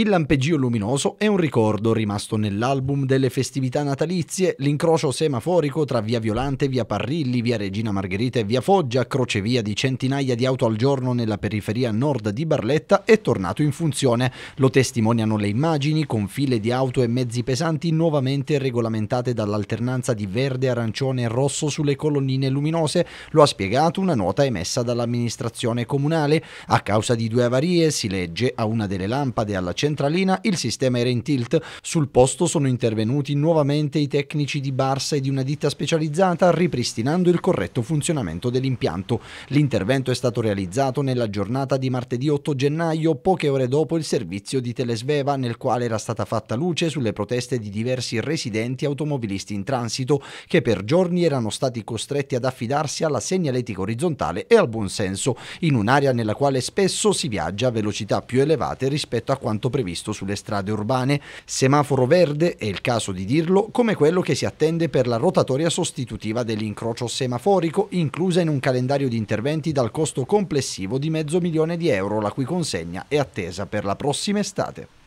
Il lampeggio luminoso è un ricordo rimasto nell'album delle festività natalizie, l'incrocio semaforico tra via Violante, via Parrilli, via Regina Margherita e via Foggia, crocevia di centinaia di auto al giorno nella periferia nord di Barletta, è tornato in funzione. Lo testimoniano le immagini con file di auto e mezzi pesanti nuovamente regolamentate dall'alternanza di verde, arancione e rosso sulle colonnine luminose, lo ha spiegato una nota emessa dall'amministrazione comunale. A causa di due avarie si legge a una delle lampade alla centrale centralina il sistema era in tilt. Sul posto sono intervenuti nuovamente i tecnici di Barsa e di una ditta specializzata ripristinando il corretto funzionamento dell'impianto. L'intervento è stato realizzato nella giornata di martedì 8 gennaio, poche ore dopo il servizio di Telesveva nel quale era stata fatta luce sulle proteste di diversi residenti automobilisti in transito che per giorni erano stati costretti ad affidarsi alla segnaletica orizzontale e al buonsenso in un'area nella quale spesso si viaggia a velocità più elevate rispetto a quanto previsto sulle strade urbane. Semaforo verde, è il caso di dirlo, come quello che si attende per la rotatoria sostitutiva dell'incrocio semaforico, inclusa in un calendario di interventi dal costo complessivo di mezzo milione di euro, la cui consegna è attesa per la prossima estate.